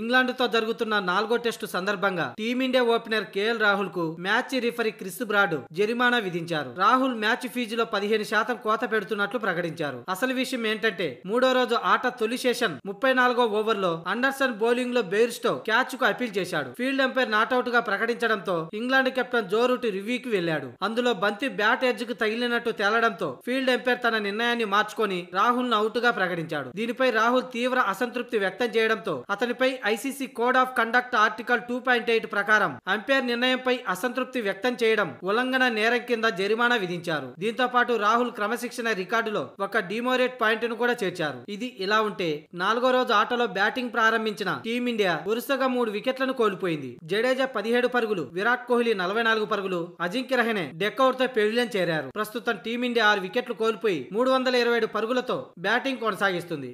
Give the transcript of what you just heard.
ఇంగ్లాండ్తో జరుగుతున్న నాలుగో టెస్టు సందర్భంగా టీమిండియా ఓపెనర్ కేఎల్ రాహుల్ కు మ్యాచ్ రిఫరీ క్రిస్ బ్రాడ్ జరిమానా విధించారు రాహుల్ మ్యాచ్ ఫీజులో పదిహేను శాతం కోత పెడుతున్నట్లు ప్రకటించారు అసలు విషయం ఏంటంటే మూడో రోజు ఆట తొలి సెషన్ ముప్పై నాలుగో ఓవర్లో అండర్సన్ బౌలింగ్ లో బెయిర్స్టో క్యాచ్ కు అపీల్ చేశాడు ఫీల్డ్ ఎంపైర్ నాట్అవుట్ గా ప్రకటించడంతో ఇంగ్లాండ్ కెప్టెన్ జోరూట్ రివ్యూకి వెళ్లాడు అందులో బంతి బ్యాట్ ఎడ్జ్ కు తగిలినట్టు తేలడంతో ఫీల్డ్ ఎంపైర్ తన నిర్ణయాన్ని మార్చుకొని రాహుల్ ను అవుట్ గా ప్రకటించాడు దీనిపై రాహుల్ తీవ్ర అసంతృప్తి వ్యక్తం చేయడంతో అతనిపై ICC code of conduct article two point eight ప్రకారం అంపైర్ నిర్ణయంపై అసంతృప్తి వ్యక్తం చేయడం ఉల్లంఘన నేరం కింద జరిమానా విధించారు దీంతో పాటు రాహుల్ క్రమశిక్షణ రికార్డులో ఒక డిమోరేట్ పాయింట్ ను కూడా చేర్చారు ఇది ఇలా ఉంటే నాలుగో రోజు ఆటలో బ్యాటింగ్ ప్రారంభించిన టీమిండియా వరుసగా మూడు వికెట్లను కోల్పోయింది జడేజా పదిహేడు పరుగులు విరాట్ కోహ్లీ నలభై నాలుగు పరుగులు అజింక్య రహనే డెక్కౌర్తో పెవిలియన్ చేరారు ప్రస్తుతం టీమిండియా ఆరు వికెట్లు కోల్పోయి మూడు వందల ఇరవై ఏడు పరుగులతో బ్యాటింగ్ కొనసాగిస్తుంది